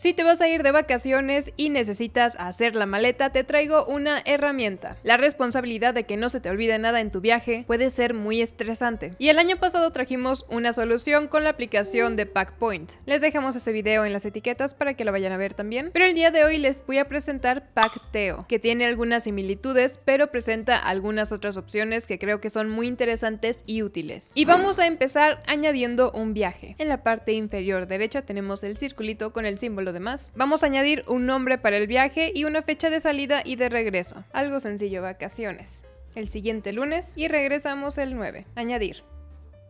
Si te vas a ir de vacaciones y necesitas hacer la maleta, te traigo una herramienta. La responsabilidad de que no se te olvide nada en tu viaje puede ser muy estresante. Y el año pasado trajimos una solución con la aplicación de PackPoint. Les dejamos ese video en las etiquetas para que lo vayan a ver también. Pero el día de hoy les voy a presentar Packteo, que tiene algunas similitudes, pero presenta algunas otras opciones que creo que son muy interesantes y útiles. Y vamos a empezar añadiendo un viaje. En la parte inferior derecha tenemos el circulito con el símbolo Vamos a añadir un nombre para el viaje y una fecha de salida y de regreso. Algo sencillo, vacaciones. El siguiente lunes y regresamos el 9. Añadir.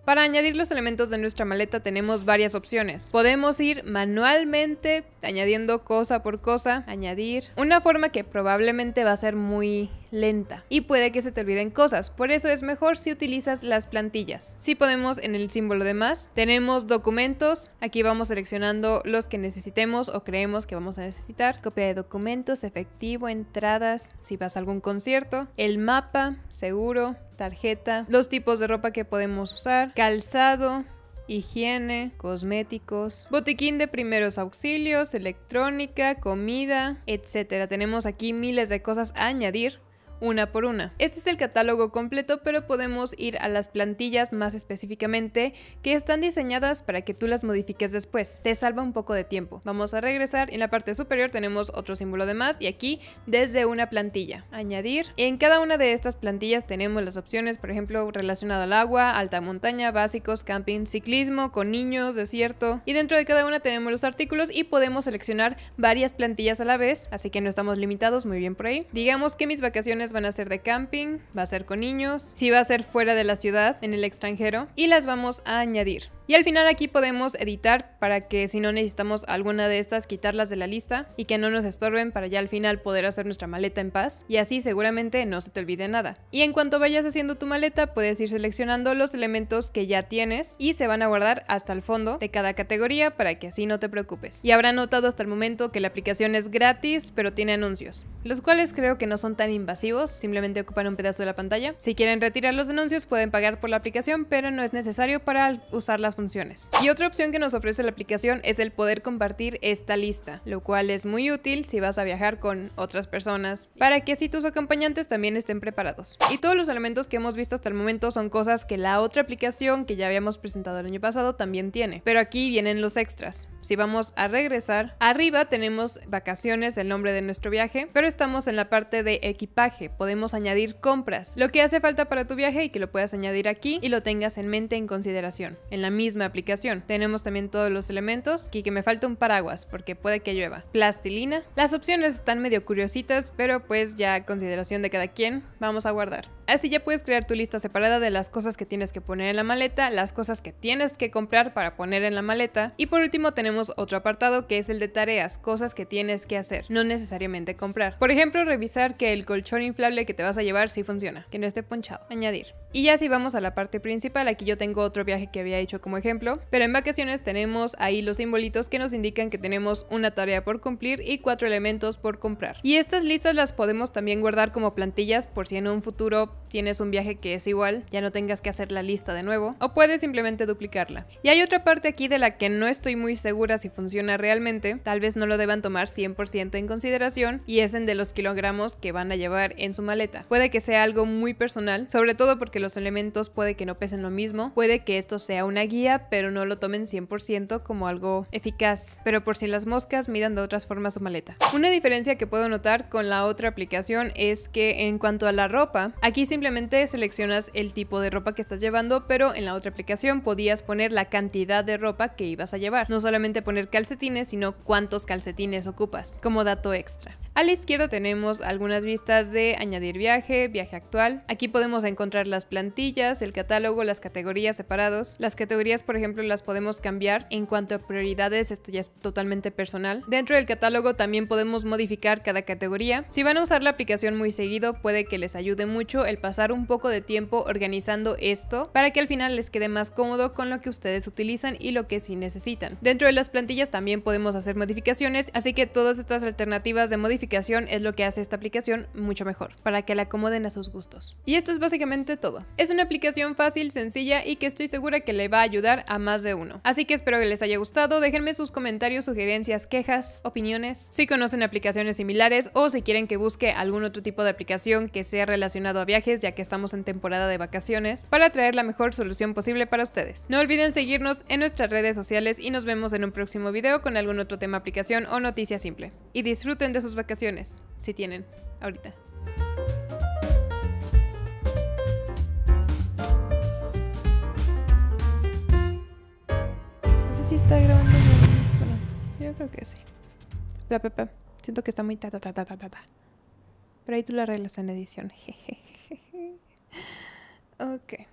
Para añadir los elementos de nuestra maleta tenemos varias opciones. Podemos ir manualmente añadiendo cosa por cosa, añadir. Una forma que probablemente va a ser muy lenta y puede que se te olviden cosas, por eso es mejor si utilizas las plantillas. Si podemos en el símbolo de más, tenemos documentos, aquí vamos seleccionando los que necesitemos o creemos que vamos a necesitar, copia de documentos, efectivo, entradas, si vas a algún concierto, el mapa, seguro, tarjeta, los tipos de ropa que podemos usar, calzado, higiene, cosméticos, botiquín de primeros auxilios, electrónica, comida, etc. Tenemos aquí miles de cosas a añadir una por una. Este es el catálogo completo, pero podemos ir a las plantillas más específicamente que están diseñadas para que tú las modifiques después. Te salva un poco de tiempo. Vamos a regresar. En la parte superior tenemos otro símbolo de más y aquí desde una plantilla. Añadir. En cada una de estas plantillas tenemos las opciones, por ejemplo, relacionado al agua, alta montaña, básicos, camping, ciclismo, con niños, desierto. Y dentro de cada una tenemos los artículos y podemos seleccionar varias plantillas a la vez, así que no estamos limitados muy bien por ahí. Digamos que mis vacaciones van a ser de camping, va a ser con niños, si va a ser fuera de la ciudad, en el extranjero, y las vamos a añadir. Y al final aquí podemos editar para que si no necesitamos alguna de estas, quitarlas de la lista y que no nos estorben para ya al final poder hacer nuestra maleta en paz. Y así seguramente no se te olvide nada. Y en cuanto vayas haciendo tu maleta, puedes ir seleccionando los elementos que ya tienes y se van a guardar hasta el fondo de cada categoría para que así no te preocupes. Y habrá notado hasta el momento que la aplicación es gratis, pero tiene anuncios, los cuales creo que no son tan invasivos, simplemente ocupan un pedazo de la pantalla. Si quieren retirar los anuncios, pueden pagar por la aplicación, pero no es necesario para usarlas. Y otra opción que nos ofrece la aplicación es el poder compartir esta lista, lo cual es muy útil si vas a viajar con otras personas, para que así tus acompañantes también estén preparados. Y todos los elementos que hemos visto hasta el momento son cosas que la otra aplicación que ya habíamos presentado el año pasado también tiene, pero aquí vienen los extras. Si vamos a regresar, arriba tenemos vacaciones, el nombre de nuestro viaje, pero estamos en la parte de equipaje, podemos añadir compras, lo que hace falta para tu viaje y que lo puedas añadir aquí y lo tengas en mente en consideración. En la misma aplicación. Tenemos también todos los elementos y que me falta un paraguas porque puede que llueva. Plastilina. Las opciones están medio curiositas, pero pues ya consideración de cada quien vamos a guardar. Así ya puedes crear tu lista separada de las cosas que tienes que poner en la maleta, las cosas que tienes que comprar para poner en la maleta y por último tenemos otro apartado que es el de tareas, cosas que tienes que hacer, no necesariamente comprar. Por ejemplo, revisar que el colchón inflable que te vas a llevar si funciona, que no esté ponchado. Añadir. Y ya si vamos a la parte principal, aquí yo tengo otro viaje que había hecho como ejemplo, pero en vacaciones tenemos ahí los simbolitos que nos indican que tenemos una tarea por cumplir y cuatro elementos por comprar. Y estas listas las podemos también guardar como plantillas por si en un futuro tienes un viaje que es igual, ya no tengas que hacer la lista de nuevo, o puedes simplemente duplicarla. Y hay otra parte aquí de la que no estoy muy segura si funciona realmente, tal vez no lo deban tomar 100% en consideración, y es en de los kilogramos que van a llevar en su maleta. Puede que sea algo muy personal, sobre todo porque los elementos puede que no pesen lo mismo, puede que esto sea una guía, pero no lo tomen 100% como algo eficaz, pero por si las moscas midan de otras formas su maleta. Una diferencia que puedo notar con la otra aplicación es que en cuanto a la ropa, aquí sí simplemente seleccionas el tipo de ropa que estás llevando, pero en la otra aplicación podías poner la cantidad de ropa que ibas a llevar. No solamente poner calcetines, sino cuántos calcetines ocupas, como dato extra. A la izquierda tenemos algunas vistas de añadir viaje, viaje actual. Aquí podemos encontrar las plantillas, el catálogo, las categorías separados. Las categorías, por ejemplo, las podemos cambiar en cuanto a prioridades, esto ya es totalmente personal. Dentro del catálogo también podemos modificar cada categoría. Si van a usar la aplicación muy seguido, puede que les ayude mucho el pasar un poco de tiempo organizando esto para que al final les quede más cómodo con lo que ustedes utilizan y lo que sí necesitan. Dentro de las plantillas también podemos hacer modificaciones, así que todas estas alternativas de modificación es lo que hace esta aplicación mucho mejor, para que la acomoden a sus gustos. Y esto es básicamente todo. Es una aplicación fácil, sencilla y que estoy segura que le va a ayudar a más de uno. Así que espero que les haya gustado, déjenme sus comentarios, sugerencias, quejas, opiniones, si conocen aplicaciones similares o si quieren que busque algún otro tipo de aplicación que sea relacionado a viajes ya que estamos en temporada de vacaciones, para traer la mejor solución posible para ustedes. No olviden seguirnos en nuestras redes sociales y nos vemos en un próximo video con algún otro tema, aplicación o noticia simple. Y disfruten de sus vacaciones, si tienen, ahorita. No sé si está grabando. yo creo que sí. La Pepe. Siento que está muy ta ta ta ta ta ta. Pero ahí tú la arreglas en edición. Jejeje. okay